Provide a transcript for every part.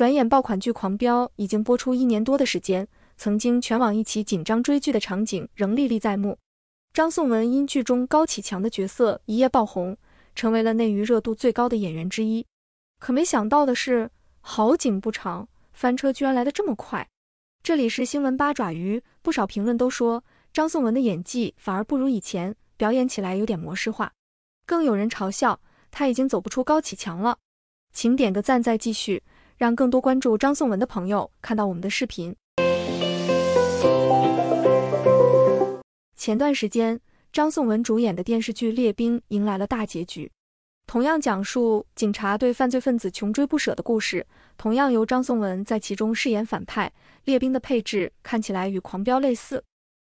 转眼，爆款剧《狂飙》已经播出一年多的时间，曾经全网一起紧张追剧的场景仍历历在目。张颂文因剧中高启强的角色一夜爆红，成为了内娱热度最高的演员之一。可没想到的是，好景不长，翻车居然来得这么快。这里是新闻八爪鱼，不少评论都说张颂文的演技反而不如以前，表演起来有点模式化。更有人嘲笑他已经走不出高启强了。请点个赞再继续。让更多关注张颂文的朋友看到我们的视频。前段时间，张颂文主演的电视剧《猎兵》迎来了大结局。同样讲述警察对犯罪分子穷追不舍的故事，同样由张颂文在其中饰演反派。《猎兵》的配置看起来与《狂飙》类似，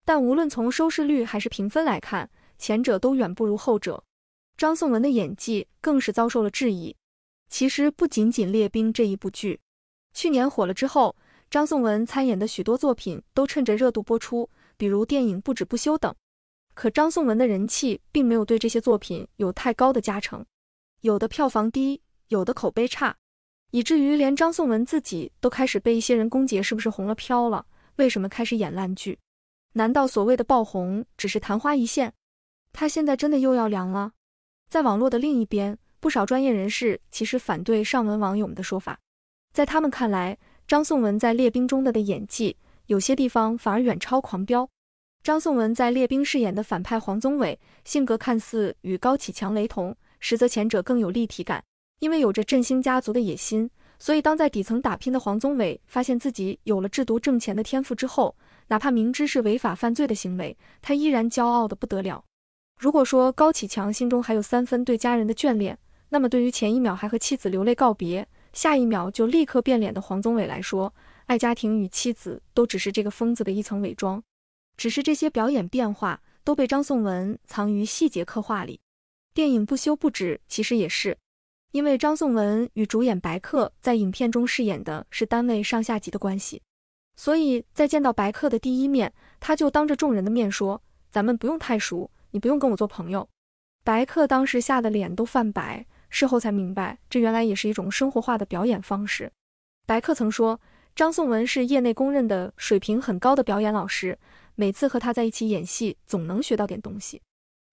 但无论从收视率还是评分来看，前者都远不如后者。张颂文的演技更是遭受了质疑。其实不仅仅《猎冰》这一部剧，去年火了之后，张颂文参演的许多作品都趁着热度播出，比如电影《不止不休》等。可张颂文的人气并没有对这些作品有太高的加成，有的票房低，有的口碑差，以至于连张颂文自己都开始被一些人攻击：是不是红了飘了？为什么开始演烂剧？难道所谓的爆红只是昙花一现？他现在真的又要凉了？在网络的另一边。不少专业人士其实反对上文网友们的说法，在他们看来，张颂文在《猎兵中的的演技，有些地方反而远超《狂飙》。张颂文在《猎兵饰演的反派黄宗伟，性格看似与高启强雷同，实则前者更有立体感。因为有着振兴家族的野心，所以当在底层打拼的黄宗伟发现自己有了制毒挣钱的天赋之后，哪怕明知是违法犯罪的行为，他依然骄傲的不得了。如果说高启强心中还有三分对家人的眷恋，那么对于前一秒还和妻子流泪告别，下一秒就立刻变脸的黄宗伟来说，爱家庭与妻子都只是这个疯子的一层伪装，只是这些表演变化都被张颂文藏于细节刻画里。电影不修不止，其实也是因为张颂文与主演白客在影片中饰演的是单位上下级的关系，所以在见到白客的第一面，他就当着众人的面说：“咱们不用太熟，你不用跟我做朋友。”白客当时吓得脸都泛白。事后才明白，这原来也是一种生活化的表演方式。白客曾说，张颂文是业内公认的水平很高的表演老师，每次和他在一起演戏，总能学到点东西。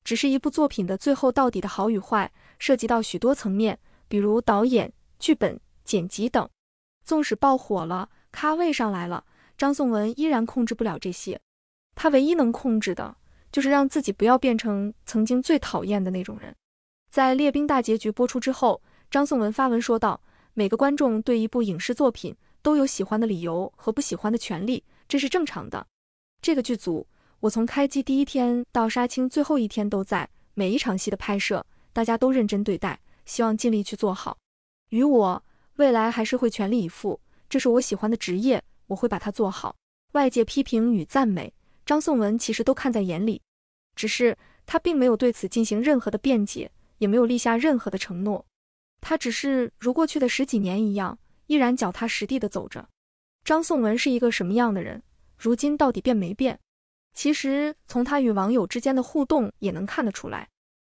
只是一部作品的最后到底的好与坏，涉及到许多层面，比如导演、剧本、剪辑等。纵使爆火了，咖位上来了，张颂文依然控制不了这些。他唯一能控制的，就是让自己不要变成曾经最讨厌的那种人。在《列兵》大结局播出之后，张颂文发文说道：“每个观众对一部影视作品都有喜欢的理由和不喜欢的权利，这是正常的。这个剧组，我从开机第一天到杀青最后一天都在，每一场戏的拍摄，大家都认真对待，希望尽力去做好。于我，未来还是会全力以赴，这是我喜欢的职业，我会把它做好。外界批评与赞美，张颂文其实都看在眼里，只是他并没有对此进行任何的辩解。”也没有立下任何的承诺，他只是如过去的十几年一样，依然脚踏实地的走着。张颂文是一个什么样的人？如今到底变没变？其实从他与网友之间的互动也能看得出来，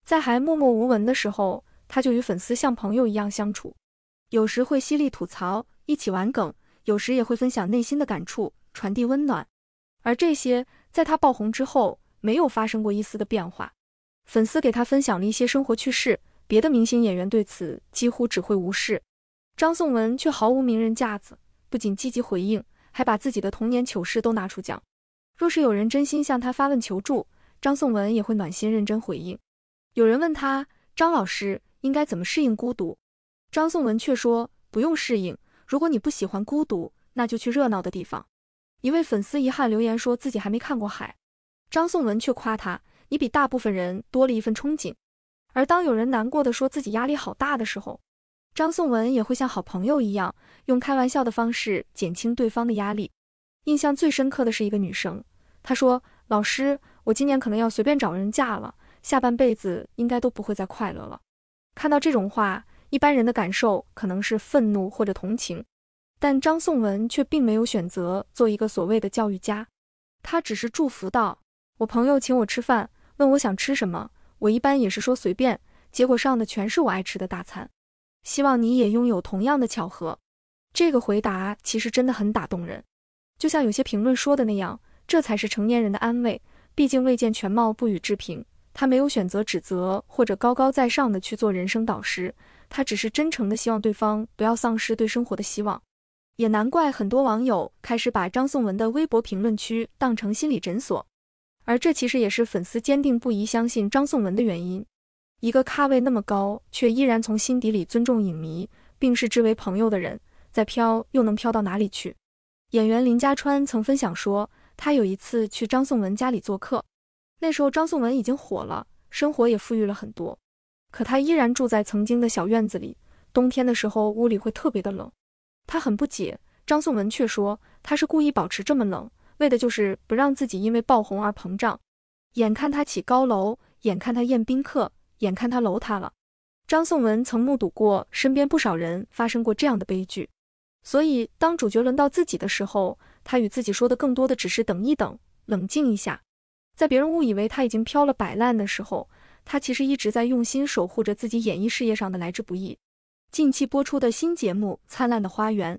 在还默默无闻的时候，他就与粉丝像朋友一样相处，有时会犀利吐槽，一起玩梗，有时也会分享内心的感触，传递温暖。而这些，在他爆红之后，没有发生过一丝的变化。粉丝给他分享了一些生活趣事，别的明星演员对此几乎只会无视，张颂文却毫无名人架子，不仅积极回应，还把自己的童年糗事都拿出讲。若是有人真心向他发问求助，张颂文也会暖心认真回应。有人问他，张老师应该怎么适应孤独？张颂文却说不用适应，如果你不喜欢孤独，那就去热闹的地方。一位粉丝遗憾留言说自己还没看过海，张颂文却夸他。你比大部分人多了一份憧憬，而当有人难过的说自己压力好大的时候，张颂文也会像好朋友一样，用开玩笑的方式减轻对方的压力。印象最深刻的是一个女生，她说：“老师，我今年可能要随便找人嫁了，下半辈子应该都不会再快乐了。”看到这种话，一般人的感受可能是愤怒或者同情，但张颂文却并没有选择做一个所谓的教育家，他只是祝福道：“我朋友请我吃饭。”问我想吃什么，我一般也是说随便，结果上的全是我爱吃的大餐。希望你也拥有同样的巧合。这个回答其实真的很打动人，就像有些评论说的那样，这才是成年人的安慰。毕竟未见全貌不予置评，他没有选择指责或者高高在上的去做人生导师，他只是真诚的希望对方不要丧失对生活的希望。也难怪很多网友开始把张颂文的微博评论区当成心理诊所。而这其实也是粉丝坚定不移相信张颂文的原因。一个咖位那么高，却依然从心底里尊重影迷，并视之为朋友的人，在飘又能飘到哪里去？演员林家川曾分享说，他有一次去张颂文家里做客，那时候张颂文已经火了，生活也富裕了很多，可他依然住在曾经的小院子里，冬天的时候屋里会特别的冷。他很不解，张颂文却说他是故意保持这么冷。为的就是不让自己因为爆红而膨胀。眼看他起高楼，眼看他宴宾客，眼看他楼塌了。张颂文曾目睹过身边不少人发生过这样的悲剧，所以当主角轮到自己的时候，他与自己说的更多的只是等一等，冷静一下。在别人误以为他已经飘了、摆烂的时候，他其实一直在用心守护着自己演艺事业上的来之不易。近期播出的新节目《灿烂的花园》，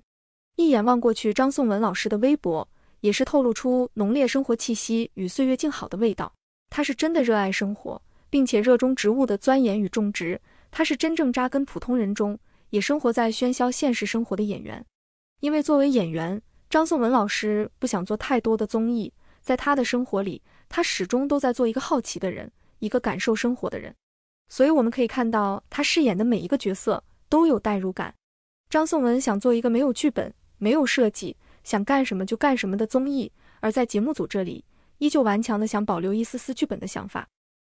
一眼望过去，张颂文老师的微博。也是透露出浓烈生活气息与岁月静好的味道。他是真的热爱生活，并且热衷植物的钻研与种植。他是真正扎根普通人中，也生活在喧嚣现实生活的演员。因为作为演员，张颂文老师不想做太多的综艺，在他的生活里，他始终都在做一个好奇的人，一个感受生活的人。所以我们可以看到，他饰演的每一个角色都有代入感。张颂文想做一个没有剧本、没有设计。想干什么就干什么的综艺，而在节目组这里依旧顽强的想保留一丝丝剧本的想法，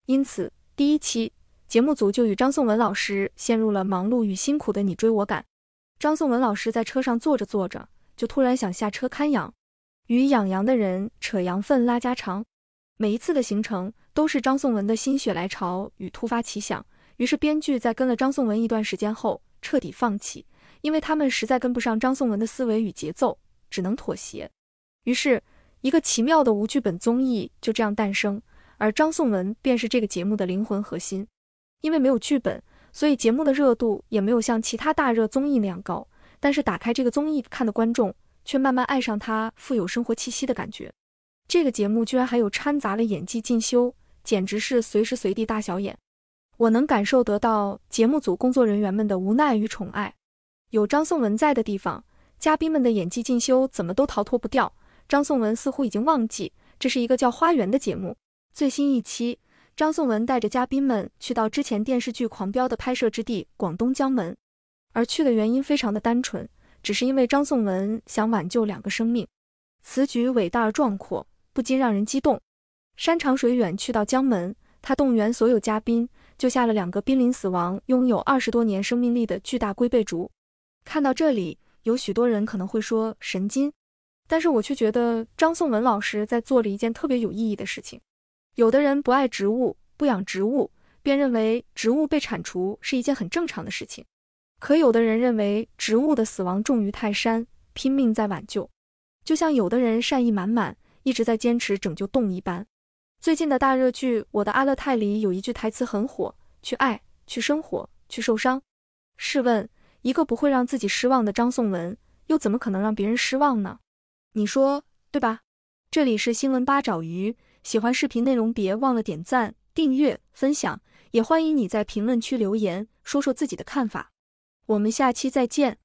因此第一期节目组就与张颂文老师陷入了忙碌与辛苦的你追我赶。张颂文老师在车上坐着坐着，就突然想下车看羊，与养羊的人扯羊粪拉家常。每一次的行程都是张颂文的心血来潮与突发奇想，于是编剧在跟了张颂文一段时间后彻底放弃，因为他们实在跟不上张颂文的思维与节奏。只能妥协，于是，一个奇妙的无剧本综艺就这样诞生。而张颂文便是这个节目的灵魂核心。因为没有剧本，所以节目的热度也没有像其他大热综艺那样高。但是打开这个综艺看的观众却慢慢爱上他富有生活气息的感觉。这个节目居然还有掺杂了演技进修，简直是随时随地大小演。我能感受得到节目组工作人员们的无奈与宠爱。有张颂文在的地方。嘉宾们的演技进修怎么都逃脱不掉。张颂文似乎已经忘记这是一个叫《花园》的节目。最新一期，张颂文带着嘉宾们去到之前电视剧《狂飙》的拍摄之地——广东江门，而去的原因非常的单纯，只是因为张颂文想挽救两个生命。此举伟大而壮阔，不禁让人激动。山长水远去到江门，他动员所有嘉宾救下了两个濒临死亡、拥有二十多年生命力的巨大龟背竹。看到这里。有许多人可能会说神经，但是我却觉得张颂文老师在做着一件特别有意义的事情。有的人不爱植物，不养植物，便认为植物被铲除是一件很正常的事情。可有的人认为植物的死亡重于泰山，拼命在挽救。就像有的人善意满满，一直在坚持拯救动物一般。最近的大热剧《我的阿勒泰》里有一句台词很火：去爱，去生活，去受伤。试问？一个不会让自己失望的张颂文，又怎么可能让别人失望呢？你说对吧？这里是新闻八爪鱼，喜欢视频内容别忘了点赞、订阅、分享，也欢迎你在评论区留言说说自己的看法。我们下期再见。